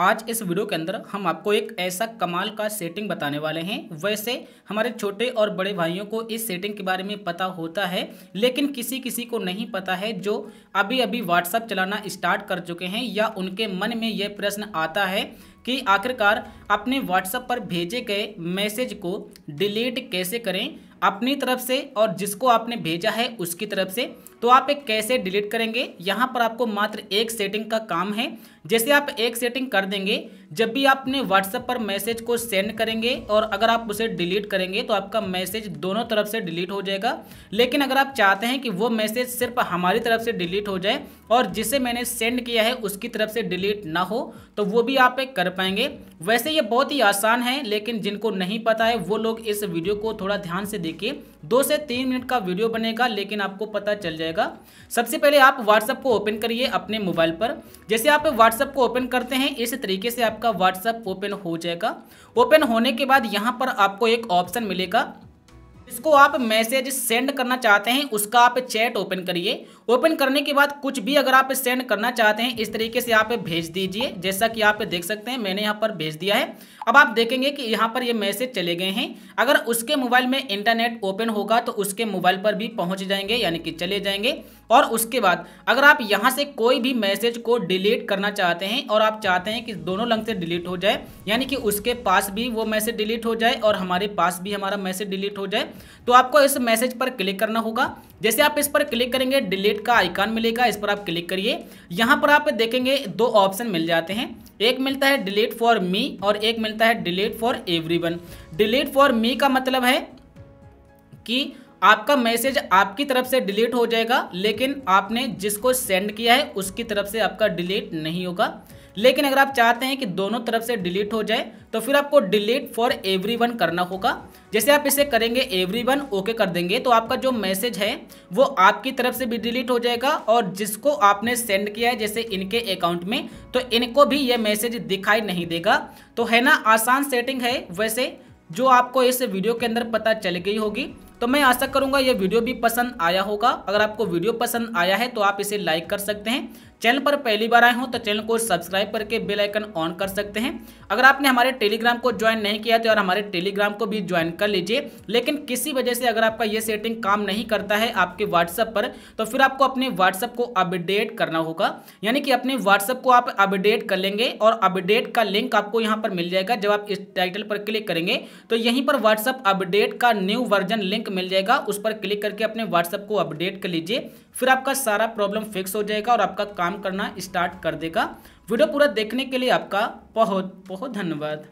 आज इस वीडियो के अंदर हम आपको एक ऐसा कमाल का सेटिंग बताने वाले हैं वैसे हमारे छोटे और बड़े भाइयों को इस सेटिंग के बारे में पता होता है लेकिन किसी किसी को नहीं पता है जो अभी अभी व्हाट्सअप चलाना स्टार्ट कर चुके हैं या उनके मन में यह प्रश्न आता है कि आखिरकार अपने व्हाट्सएप पर भेजे गए मैसेज को डिलीट कैसे करें अपनी तरफ से और जिसको आपने भेजा है उसकी तरफ से तो आप एक कैसे डिलीट करेंगे यहाँ पर आपको मात्र एक सेटिंग का काम है जैसे आप एक सेटिंग कर देंगे जब भी आपने व्हाट्सएप पर मैसेज को सेंड करेंगे और अगर आप उसे डिलीट करेंगे तो आपका मैसेज दोनों तरफ से डिलीट हो जाएगा लेकिन अगर आप चाहते हैं कि वो मैसेज सिर्फ हमारी तरफ से डिलीट हो जाए और जिसे मैंने सेंड किया है उसकी तरफ से डिलीट ना हो तो वो भी आप कर पाएंगे वैसे ये बहुत ही आसान है लेकिन जिनको नहीं पता है वो लोग इस वीडियो को थोड़ा ध्यान से देखिए दो से तीन मिनट का वीडियो बनेगा लेकिन आपको पता चल जाएगा सबसे पहले आप व्हाट्सएप को ओपन करिए अपने मोबाइल पर जैसे आप व्हाट्सएप को ओपन करते हैं इस तरीके से आपका व्हाट्सएप ओपन हो जाएगा ओपन होने के बाद यहाँ पर आपको एक ऑप्शन मिलेगा इसको आप मैसेज सेंड करना चाहते हैं उसका आप चैट ओपन करिए ओपन करने के बाद कुछ भी अगर आप सेंड करना चाहते हैं इस तरीके से आप भेज दीजिए जैसा कि आप देख सकते हैं मैंने यहाँ पर भेज दिया है अब आप देखेंगे कि यहाँ पर ये मैसेज चले गए हैं अगर उसके मोबाइल में इंटरनेट ओपन होगा तो उसके मोबाइल पर भी पहुँच जाएंगे यानी कि चले जाएंगे और उसके बाद अगर आप यहाँ से कोई भी मैसेज को डिलीट करना चाहते हैं और आप चाहते हैं कि दोनों लंग से डिलीट हो जाए यानी कि उसके पास भी वो मैसेज डिलीट हो जाए और हमारे पास भी हमारा मैसेज डिलीट हो जाए तो आपको इस मैसेज पर क्लिक करना होगा जैसे आप इस पर क्लिक करेंगे डिलीट का आइकन मिलेगा इस पर आप क्लिक करिए यहाँ पर आप देखेंगे दो ऑप्शन मिल जाते हैं एक मिलता है डिलीट फॉर मी और एक मिलता है delete for every delete for me का मतलब है कि आपका मैसेज आपकी तरफ से डिलीट हो जाएगा लेकिन आपने जिसको सेंड किया है उसकी तरफ से आपका डिलीट नहीं होगा लेकिन अगर आप चाहते हैं कि दोनों तरफ से डिलीट हो जाए तो फिर आपको डिलीट फॉर एवरी वन करना होगा जैसे आप इसे करेंगे एवरी वन ओके कर देंगे तो आपका जो मैसेज है वो आपकी तरफ से भी डिलीट हो जाएगा और जिसको आपने सेंड किया है जैसे इनके अकाउंट में तो इनको भी ये मैसेज दिखाई नहीं देगा तो है ना आसान सेटिंग है वैसे जो आपको इस वीडियो के अंदर पता चल गई होगी तो मैं आशा करूंगा ये वीडियो भी पसंद आया होगा अगर आपको वीडियो पसंद आया है तो आप इसे लाइक कर सकते हैं चैनल पर पहली बार आए हों तो चैनल को सब्सक्राइब करके बेल आइकन ऑन कर सकते हैं अगर आपने हमारे टेलीग्राम को ज्वाइन नहीं किया तो और हमारे टेलीग्राम को भी ज्वाइन कर लीजिए लेकिन किसी वजह से अगर आपका ये सेटिंग काम नहीं करता है आपके व्हाट्सअप पर तो फिर आपको अपने व्हाट्सएप को अपडेट करना होगा यानी कि अपने व्हाट्सएप को आप अपडेट कर लेंगे और अपडेट का लिंक आपको यहाँ पर मिल जाएगा जब आप इस टाइटल पर क्लिक करेंगे तो यहीं पर व्हाट्सअप अपडेट का न्यू वर्जन लिंक मिल जाएगा उस पर क्लिक करके अपने व्हाट्सएप को अपडेट कर लीजिए फिर आपका सारा प्रॉब्लम फिक्स हो जाएगा और आपका काम काम करना स्टार्ट कर देगा वीडियो पूरा देखने के लिए आपका बहुत बहुत धन्यवाद